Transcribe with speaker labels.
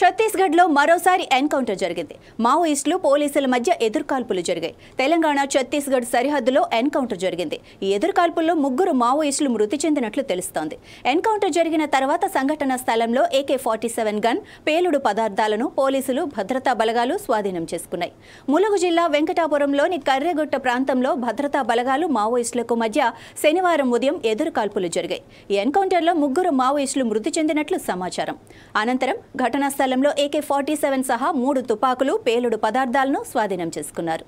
Speaker 1: ఛత్తీస్గఢ్లో మరోసారి ఎన్కౌంటర్ జరిగింది మావోయిస్టులు పోలీసుల మధ్య ఎదుర్కాల్పులు జరిగాయి తెలంగాణ ఛత్తీస్గఢ్ సరిహద్దులో ఎన్కౌంటర్ జరిగింది ఈ ఎదుర్కాల్పుల్లో ముగ్గురు మావోయిస్టులు మృతి చెందినట్లు తెలుస్తోంది ఎన్కౌంటర్ జరిగిన తర్వాత సంఘటనా స్థలంలో ఏకే ఫార్టీ సెవెన్ గన్ పేలుడు పదార్థాలను పోలీసులు భద్రతా బలగాలు స్వాధీనం చేసుకున్నాయి ములుగు జిల్లా వెంకటాపురంలోని కర్రెగుట్ట ప్రాంతంలో భద్రతా బలగాలు మావోయిస్టులకు మధ్య శనివారం ఉదయం ఎదురుకాల్పులు జరిగాయి ఈ ఎన్కౌంటర్లో ముగ్గురు మావోయిస్టులు మృతి చెందినట్లు సమాచారం అనంతరం ఘటనా స్థలంలో ఏకే ఫార్టీ సెవెన్ సహా మూడు తుపాకులు పేలుడు పదార్థాలను స్వాధీనం చేసుకున్నారు